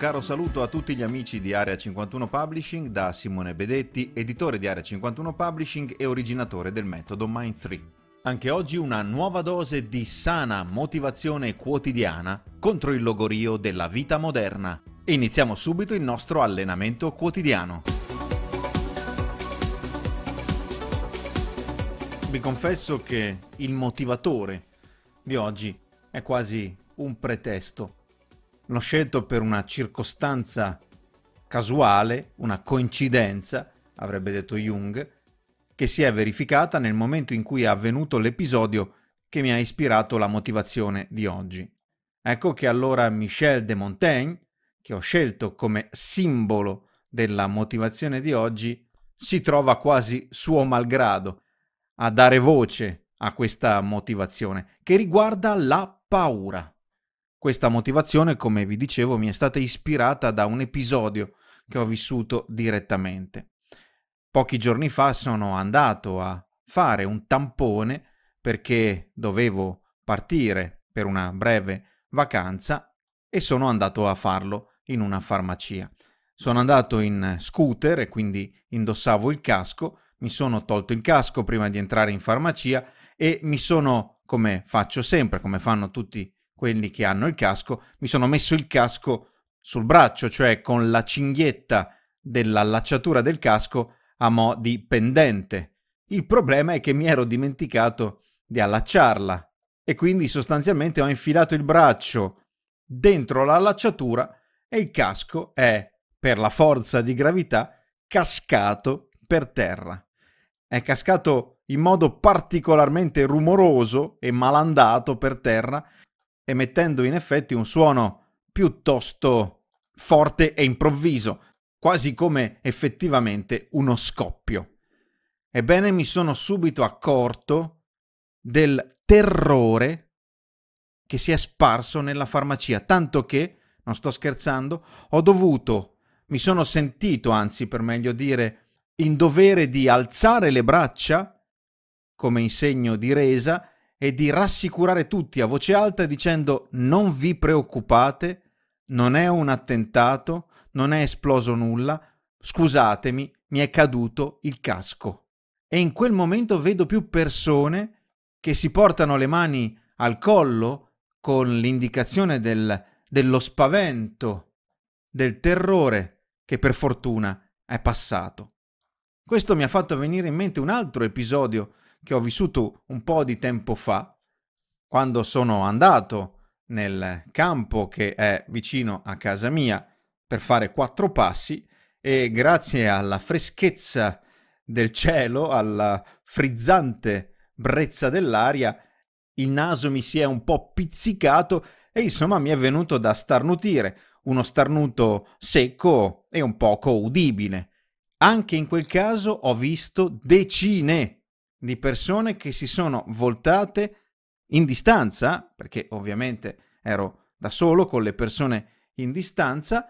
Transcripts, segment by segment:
caro saluto a tutti gli amici di Area 51 Publishing da Simone Bedetti, editore di Area 51 Publishing e originatore del metodo Mind 3. Anche oggi una nuova dose di sana motivazione quotidiana contro il logorio della vita moderna. iniziamo subito il nostro allenamento quotidiano. Vi confesso che il motivatore di oggi è quasi un pretesto l'ho scelto per una circostanza casuale, una coincidenza, avrebbe detto Jung, che si è verificata nel momento in cui è avvenuto l'episodio che mi ha ispirato la motivazione di oggi. Ecco che allora Michel de Montaigne, che ho scelto come simbolo della motivazione di oggi, si trova quasi suo malgrado a dare voce a questa motivazione che riguarda la paura. Questa motivazione, come vi dicevo, mi è stata ispirata da un episodio che ho vissuto direttamente. Pochi giorni fa sono andato a fare un tampone perché dovevo partire per una breve vacanza e sono andato a farlo in una farmacia. Sono andato in scooter e quindi indossavo il casco, mi sono tolto il casco prima di entrare in farmacia e mi sono, come faccio sempre, come fanno tutti quelli che hanno il casco, mi sono messo il casco sul braccio, cioè con la cinghietta dell'allacciatura del casco a mo' di pendente. Il problema è che mi ero dimenticato di allacciarla e quindi sostanzialmente ho infilato il braccio dentro l'allacciatura e il casco è, per la forza di gravità, cascato per terra. È cascato in modo particolarmente rumoroso e malandato per terra emettendo in effetti un suono piuttosto forte e improvviso, quasi come effettivamente uno scoppio. Ebbene mi sono subito accorto del terrore che si è sparso nella farmacia, tanto che, non sto scherzando, ho dovuto, mi sono sentito anzi per meglio dire, in dovere di alzare le braccia come in segno di resa e di rassicurare tutti a voce alta dicendo non vi preoccupate, non è un attentato, non è esploso nulla, scusatemi, mi è caduto il casco. E in quel momento vedo più persone che si portano le mani al collo con l'indicazione del, dello spavento, del terrore che per fortuna è passato. Questo mi ha fatto venire in mente un altro episodio che ho vissuto un po' di tempo fa, quando sono andato nel campo che è vicino a casa mia per fare quattro passi e grazie alla freschezza del cielo, alla frizzante brezza dell'aria, il naso mi si è un po' pizzicato e insomma mi è venuto da starnutire, uno starnuto secco e un poco udibile. Anche in quel caso ho visto decine di persone che si sono voltate in distanza, perché ovviamente ero da solo con le persone in distanza,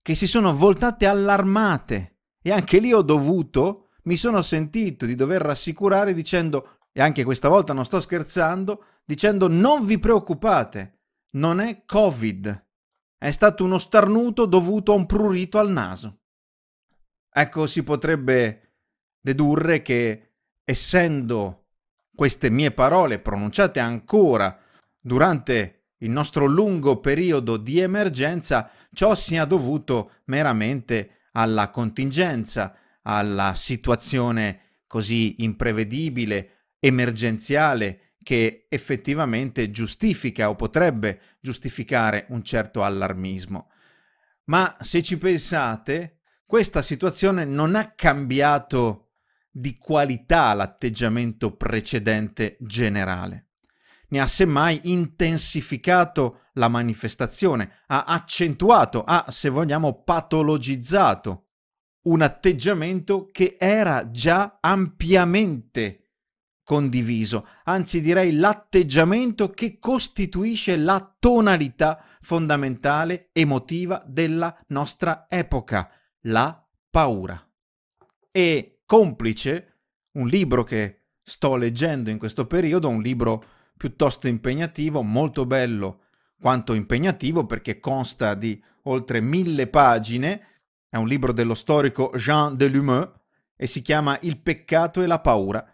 che si sono voltate allarmate. E anche lì ho dovuto, mi sono sentito di dover rassicurare dicendo, e anche questa volta non sto scherzando, dicendo non vi preoccupate, non è Covid. È stato uno starnuto dovuto a un prurito al naso. Ecco, si potrebbe dedurre che essendo queste mie parole pronunciate ancora durante il nostro lungo periodo di emergenza, ciò sia dovuto meramente alla contingenza, alla situazione così imprevedibile, emergenziale, che effettivamente giustifica o potrebbe giustificare un certo allarmismo. Ma se ci pensate, questa situazione non ha cambiato di qualità l'atteggiamento precedente generale. Ne ha semmai intensificato la manifestazione, ha accentuato, ha, se vogliamo, patologizzato un atteggiamento che era già ampiamente condiviso, anzi direi l'atteggiamento che costituisce la tonalità fondamentale emotiva della nostra epoca, la paura. E complice un libro che sto leggendo in questo periodo, un libro piuttosto impegnativo, molto bello quanto impegnativo perché consta di oltre mille pagine, è un libro dello storico Jean Delumeau e si chiama Il peccato e la paura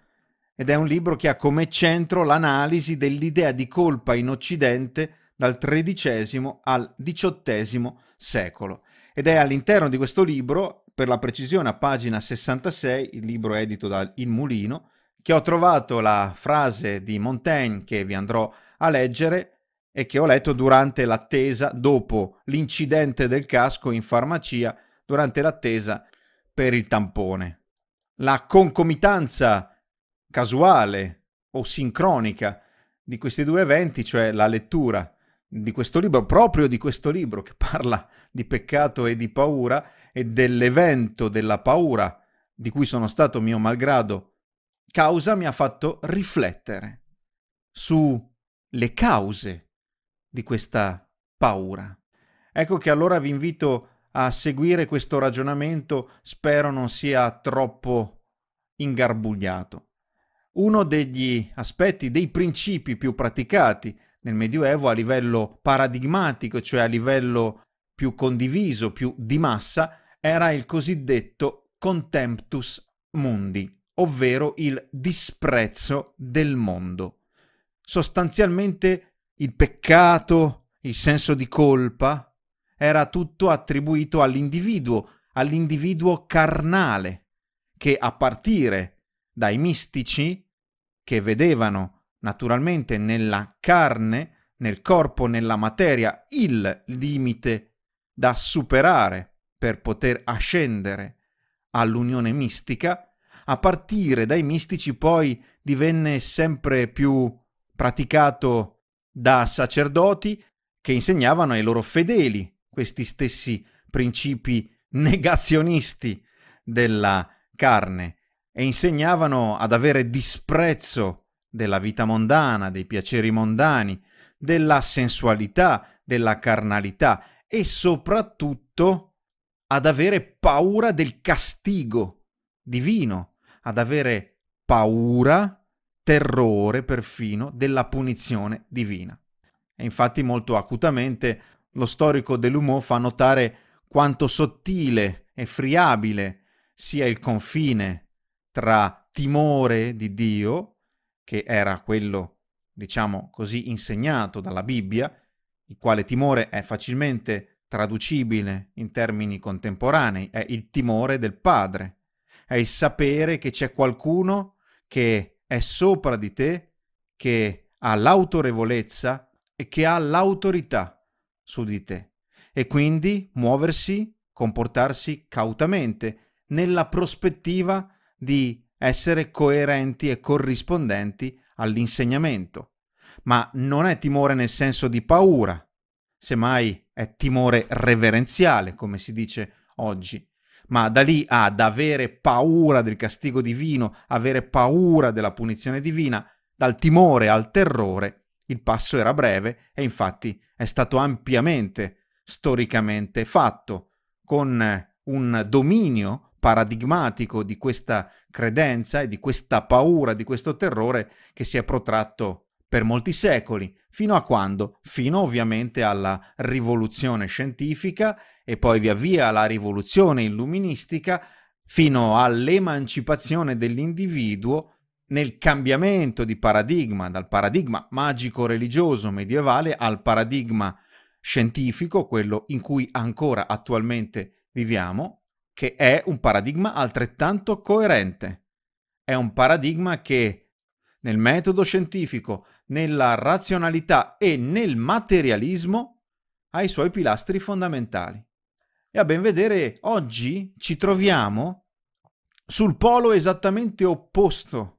ed è un libro che ha come centro l'analisi dell'idea di colpa in Occidente dal XIII al XVIII secolo. Ed è all'interno di questo libro, per la precisione a pagina 66, il libro edito da Il Mulino, che ho trovato la frase di Montaigne che vi andrò a leggere e che ho letto durante l'attesa dopo l'incidente del casco in farmacia, durante l'attesa per il tampone. La concomitanza casuale o sincronica di questi due eventi, cioè la lettura di questo libro, proprio di questo libro che parla di peccato e di paura, e dell'evento della paura di cui sono stato mio malgrado causa mi ha fatto riflettere sulle cause di questa paura. Ecco che allora vi invito a seguire questo ragionamento, spero non sia troppo ingarbugliato. Uno degli aspetti, dei principi più praticati nel Medioevo a livello paradigmatico, cioè a livello più condiviso, più di massa, era il cosiddetto contemptus mundi, ovvero il disprezzo del mondo. Sostanzialmente il peccato, il senso di colpa, era tutto attribuito all'individuo, all'individuo carnale, che a partire dai mistici, che vedevano naturalmente nella carne, nel corpo, nella materia, il limite da superare per poter ascendere all'unione mistica, a partire dai mistici poi divenne sempre più praticato da sacerdoti che insegnavano ai loro fedeli questi stessi principi negazionisti della carne e insegnavano ad avere disprezzo della vita mondana, dei piaceri mondani, della sensualità, della carnalità e soprattutto ad avere paura del castigo divino, ad avere paura, terrore perfino della punizione divina. E infatti molto acutamente lo storico dell'Umo fa notare quanto sottile e friabile sia il confine tra timore di Dio, che era quello, diciamo così, insegnato dalla Bibbia, il quale timore è facilmente traducibile in termini contemporanei, è il timore del padre, è il sapere che c'è qualcuno che è sopra di te, che ha l'autorevolezza e che ha l'autorità su di te. E quindi muoversi, comportarsi cautamente nella prospettiva di essere coerenti e corrispondenti all'insegnamento. Ma non è timore nel senso di paura, semmai è timore reverenziale, come si dice oggi. Ma da lì ad avere paura del castigo divino, avere paura della punizione divina, dal timore al terrore, il passo era breve e infatti è stato ampiamente, storicamente fatto, con un dominio paradigmatico di questa credenza e di questa paura, di questo terrore che si è protratto per molti secoli, fino a quando? Fino ovviamente alla rivoluzione scientifica e poi via via alla rivoluzione illuministica, fino all'emancipazione dell'individuo nel cambiamento di paradigma, dal paradigma magico-religioso medievale al paradigma scientifico, quello in cui ancora attualmente viviamo, che è un paradigma altrettanto coerente. È un paradigma che nel metodo scientifico, nella razionalità e nel materialismo ha i suoi pilastri fondamentali. E a ben vedere, oggi ci troviamo sul polo esattamente opposto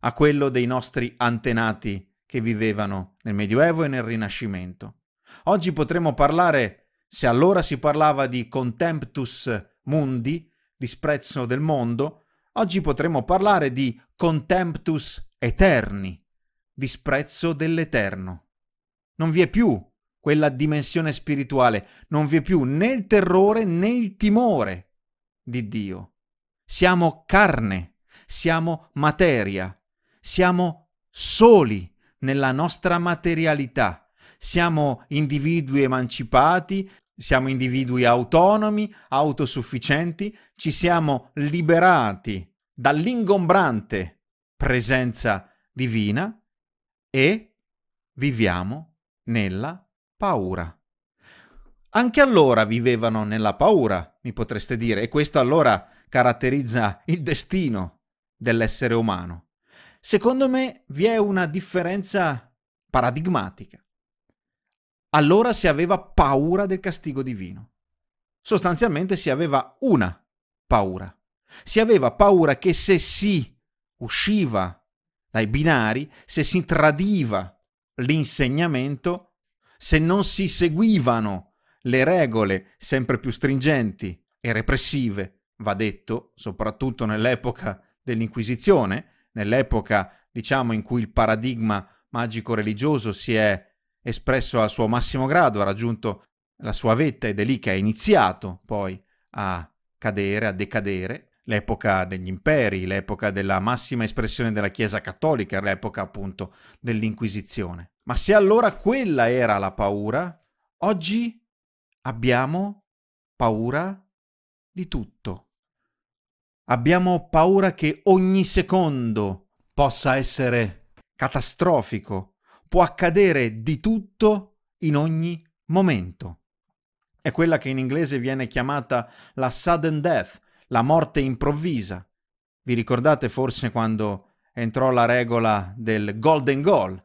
a quello dei nostri antenati che vivevano nel Medioevo e nel Rinascimento. Oggi potremmo parlare, se allora si parlava di contemptus mundi, disprezzo del mondo, Oggi potremmo parlare di contemptus eterni, disprezzo dell'eterno. Non vi è più quella dimensione spirituale, non vi è più né il terrore né il timore di Dio. Siamo carne, siamo materia, siamo soli nella nostra materialità. Siamo individui emancipati, siamo individui autonomi, autosufficienti, ci siamo liberati dall'ingombrante presenza divina e viviamo nella paura. Anche allora vivevano nella paura, mi potreste dire, e questo allora caratterizza il destino dell'essere umano. Secondo me vi è una differenza paradigmatica allora si aveva paura del castigo divino. Sostanzialmente si aveva una paura. Si aveva paura che se si usciva dai binari, se si tradiva l'insegnamento, se non si seguivano le regole sempre più stringenti e repressive, va detto, soprattutto nell'epoca dell'Inquisizione, nell'epoca, diciamo, in cui il paradigma magico-religioso si è espresso al suo massimo grado, ha raggiunto la sua vetta ed è lì che ha iniziato poi a cadere, a decadere, l'epoca degli imperi, l'epoca della massima espressione della Chiesa cattolica, l'epoca appunto dell'Inquisizione. Ma se allora quella era la paura, oggi abbiamo paura di tutto. Abbiamo paura che ogni secondo possa essere catastrofico, può accadere di tutto in ogni momento. È quella che in inglese viene chiamata la sudden death, la morte improvvisa. Vi ricordate forse quando entrò la regola del golden goal?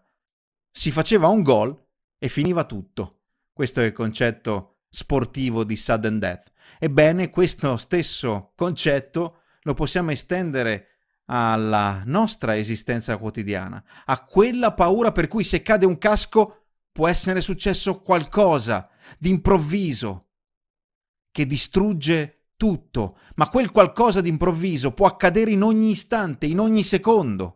Si faceva un gol e finiva tutto. Questo è il concetto sportivo di sudden death. Ebbene, questo stesso concetto lo possiamo estendere alla nostra esistenza quotidiana, a quella paura per cui se cade un casco può essere successo qualcosa d'improvviso che distrugge tutto, ma quel qualcosa d'improvviso può accadere in ogni istante, in ogni secondo.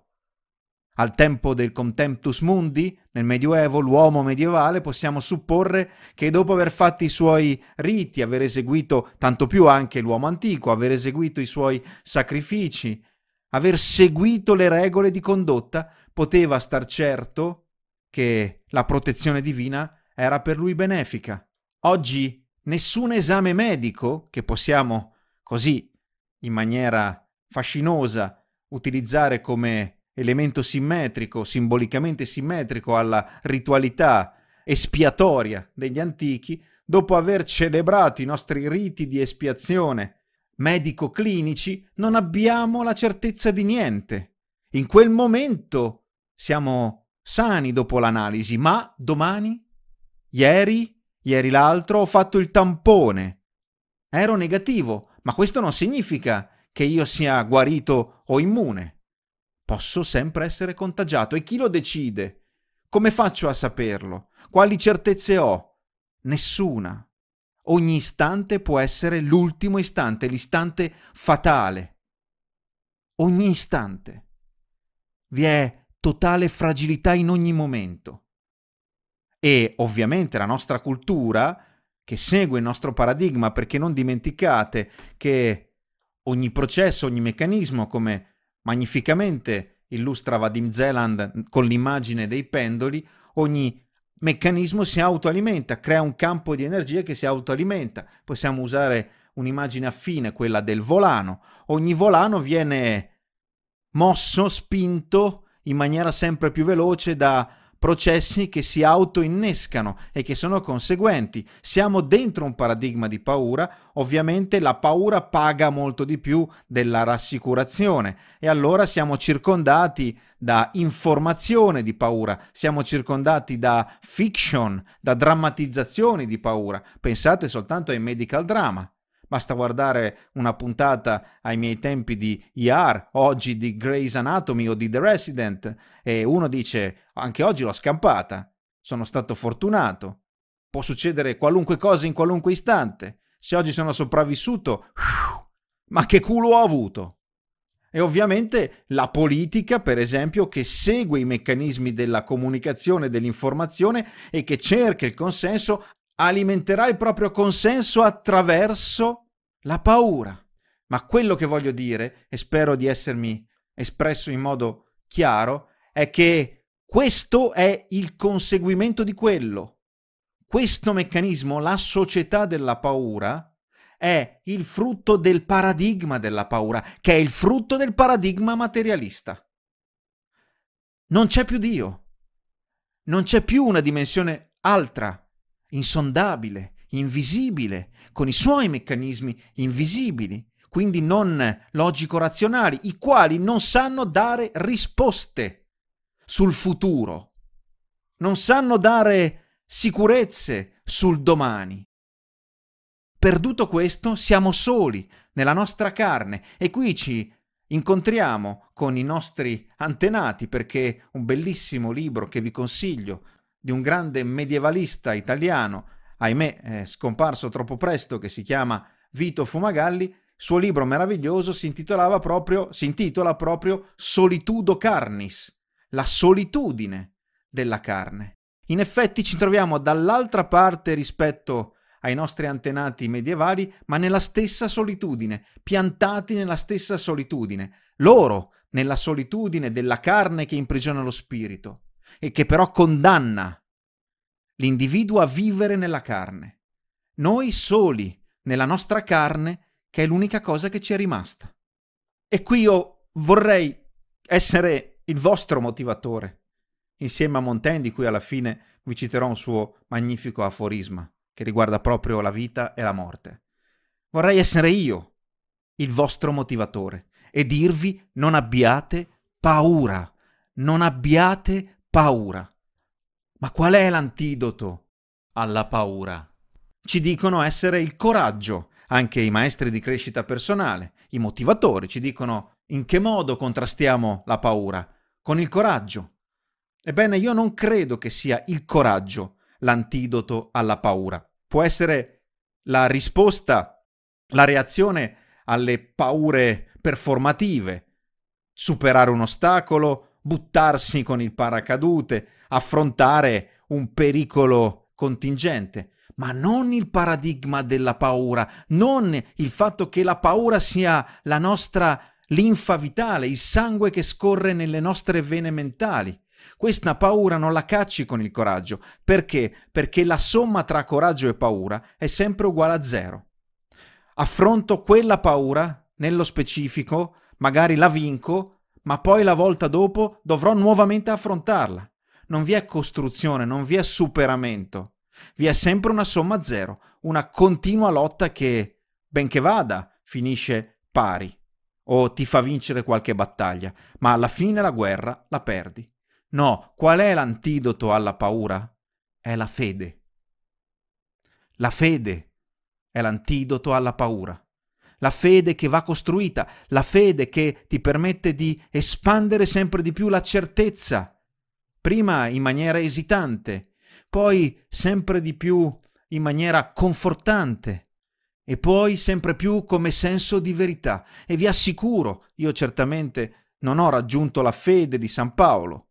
Al tempo del Contemptus Mundi, nel Medioevo, l'uomo medievale, possiamo supporre che dopo aver fatto i suoi riti, aver eseguito, tanto più anche l'uomo antico, aver eseguito i suoi sacrifici, aver seguito le regole di condotta, poteva star certo che la protezione divina era per lui benefica. Oggi nessun esame medico che possiamo così in maniera fascinosa utilizzare come elemento simmetrico, simbolicamente simmetrico alla ritualità espiatoria degli antichi, dopo aver celebrato i nostri riti di espiazione medico-clinici non abbiamo la certezza di niente. In quel momento siamo sani dopo l'analisi, ma domani, ieri, ieri l'altro ho fatto il tampone. Ero negativo, ma questo non significa che io sia guarito o immune. Posso sempre essere contagiato e chi lo decide? Come faccio a saperlo? Quali certezze ho? Nessuna. Ogni istante può essere l'ultimo istante, l'istante fatale. Ogni istante. Vi è totale fragilità in ogni momento. E ovviamente la nostra cultura, che segue il nostro paradigma, perché non dimenticate che ogni processo, ogni meccanismo, come magnificamente illustra Vadim Zeland con l'immagine dei pendoli, ogni meccanismo si autoalimenta, crea un campo di energia che si autoalimenta. Possiamo usare un'immagine affine, quella del volano. Ogni volano viene mosso, spinto in maniera sempre più veloce da processi che si autoinnescano e che sono conseguenti. Siamo dentro un paradigma di paura, ovviamente la paura paga molto di più della rassicurazione e allora siamo circondati da informazione di paura, siamo circondati da fiction, da drammatizzazioni di paura. Pensate soltanto ai medical drama. Basta guardare una puntata ai miei tempi di IR, oggi di Grey's Anatomy o di The Resident, e uno dice anche oggi l'ho scampata, sono stato fortunato, può succedere qualunque cosa in qualunque istante, se oggi sono sopravvissuto, ma che culo ho avuto? E ovviamente la politica, per esempio, che segue i meccanismi della comunicazione e dell'informazione e che cerca il consenso, alimenterà il proprio consenso attraverso la paura. Ma quello che voglio dire, e spero di essermi espresso in modo chiaro, è che questo è il conseguimento di quello. Questo meccanismo, la società della paura, è il frutto del paradigma della paura, che è il frutto del paradigma materialista. Non c'è più Dio, non c'è più una dimensione altra, insondabile, invisibile, con i suoi meccanismi invisibili, quindi non logico-razionali, i quali non sanno dare risposte sul futuro, non sanno dare sicurezze sul domani. Perduto questo, siamo soli nella nostra carne e qui ci incontriamo con i nostri antenati perché un bellissimo libro che vi consiglio di un grande medievalista italiano ahimè scomparso troppo presto, che si chiama Vito Fumagalli, suo libro meraviglioso si, intitolava proprio, si intitola proprio Solitudo Carnis, la solitudine della carne. In effetti ci troviamo dall'altra parte rispetto ai nostri antenati medievali, ma nella stessa solitudine, piantati nella stessa solitudine, loro nella solitudine della carne che imprigiona lo spirito e che però condanna l'individuo a vivere nella carne. Noi soli, nella nostra carne, che è l'unica cosa che ci è rimasta. E qui io vorrei essere il vostro motivatore, insieme a Montaigne, di cui alla fine vi citerò un suo magnifico aforisma, che riguarda proprio la vita e la morte. Vorrei essere io il vostro motivatore e dirvi non abbiate paura, non abbiate paura. Ma qual è l'antidoto alla paura? Ci dicono essere il coraggio, anche i maestri di crescita personale, i motivatori ci dicono in che modo contrastiamo la paura? Con il coraggio. Ebbene, io non credo che sia il coraggio l'antidoto alla paura. Può essere la risposta, la reazione alle paure performative, superare un ostacolo, buttarsi con il paracadute, affrontare un pericolo contingente, ma non il paradigma della paura, non il fatto che la paura sia la nostra linfa vitale, il sangue che scorre nelle nostre vene mentali. Questa paura non la cacci con il coraggio. Perché? Perché la somma tra coraggio e paura è sempre uguale a zero. Affronto quella paura, nello specifico, magari la vinco, ma poi la volta dopo dovrò nuovamente affrontarla non vi è costruzione, non vi è superamento, vi è sempre una somma zero, una continua lotta che, benché vada, finisce pari o ti fa vincere qualche battaglia, ma alla fine la guerra la perdi. No, qual è l'antidoto alla paura? È la fede. La fede è l'antidoto alla paura. La fede che va costruita, la fede che ti permette di espandere sempre di più la certezza prima in maniera esitante, poi sempre di più in maniera confortante e poi sempre più come senso di verità. E vi assicuro, io certamente non ho raggiunto la fede di San Paolo,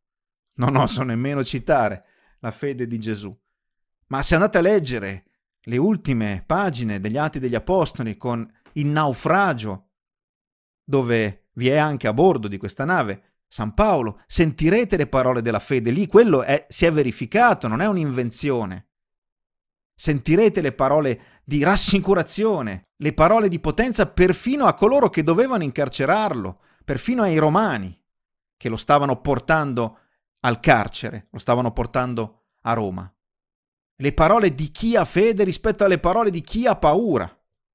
non oso nemmeno citare la fede di Gesù. Ma se andate a leggere le ultime pagine degli Atti degli Apostoli con il naufragio, dove vi è anche a bordo di questa nave San Paolo, sentirete le parole della fede lì, quello è, si è verificato, non è un'invenzione. Sentirete le parole di rassicurazione, le parole di potenza perfino a coloro che dovevano incarcerarlo, perfino ai romani che lo stavano portando al carcere, lo stavano portando a Roma. Le parole di chi ha fede rispetto alle parole di chi ha paura.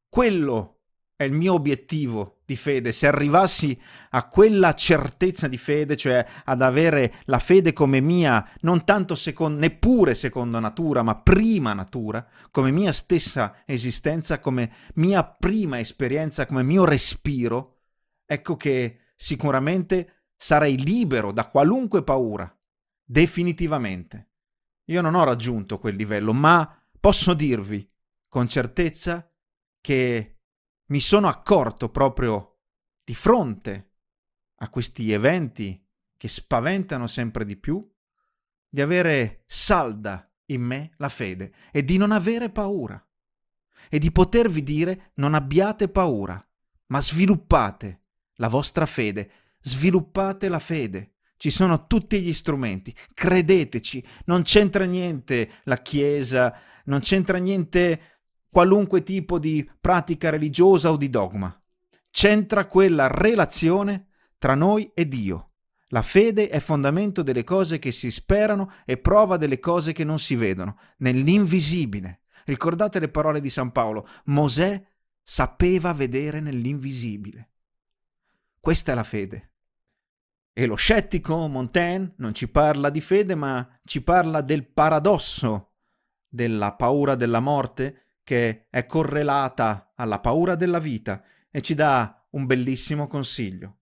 Quello è il mio obiettivo di fede, se arrivassi a quella certezza di fede, cioè ad avere la fede come mia, non tanto secondo, neppure secondo natura, ma prima natura, come mia stessa esistenza, come mia prima esperienza, come mio respiro, ecco che sicuramente sarei libero da qualunque paura, definitivamente. Io non ho raggiunto quel livello, ma posso dirvi con certezza che mi sono accorto proprio di fronte a questi eventi che spaventano sempre di più, di avere salda in me la fede e di non avere paura e di potervi dire non abbiate paura, ma sviluppate la vostra fede, sviluppate la fede. Ci sono tutti gli strumenti, credeteci, non c'entra niente la Chiesa, non c'entra niente qualunque tipo di pratica religiosa o di dogma. C'entra quella relazione tra noi e Dio. La fede è fondamento delle cose che si sperano e prova delle cose che non si vedono, nell'invisibile. Ricordate le parole di San Paolo, Mosè sapeva vedere nell'invisibile. Questa è la fede. E lo scettico Montaigne non ci parla di fede, ma ci parla del paradosso della paura della morte che è correlata alla paura della vita e ci dà un bellissimo consiglio.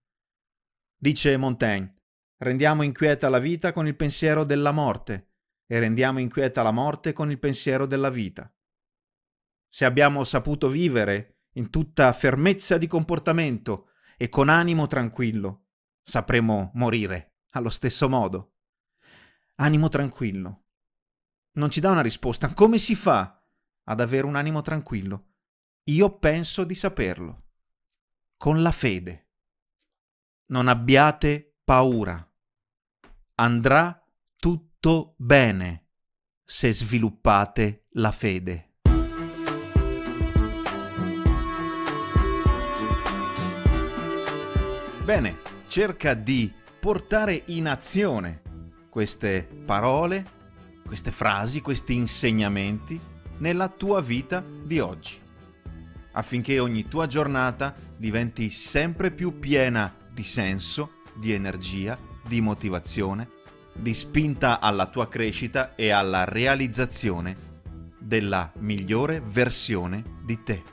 Dice Montaigne, rendiamo inquieta la vita con il pensiero della morte e rendiamo inquieta la morte con il pensiero della vita. Se abbiamo saputo vivere in tutta fermezza di comportamento e con animo tranquillo, sapremo morire allo stesso modo. Animo tranquillo. Non ci dà una risposta. Come si fa ad avere un animo tranquillo. Io penso di saperlo. Con la fede. Non abbiate paura. Andrà tutto bene se sviluppate la fede. Bene, cerca di portare in azione queste parole, queste frasi, questi insegnamenti nella tua vita di oggi, affinché ogni tua giornata diventi sempre più piena di senso, di energia, di motivazione, di spinta alla tua crescita e alla realizzazione della migliore versione di te.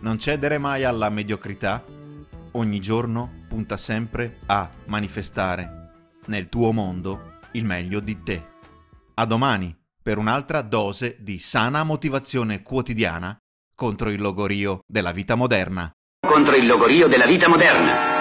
Non cedere mai alla mediocrità, ogni giorno punta sempre a manifestare nel tuo mondo il meglio di te. A domani! per un'altra dose di sana motivazione quotidiana contro il logorio della vita moderna. Contro il logorio della vita moderna.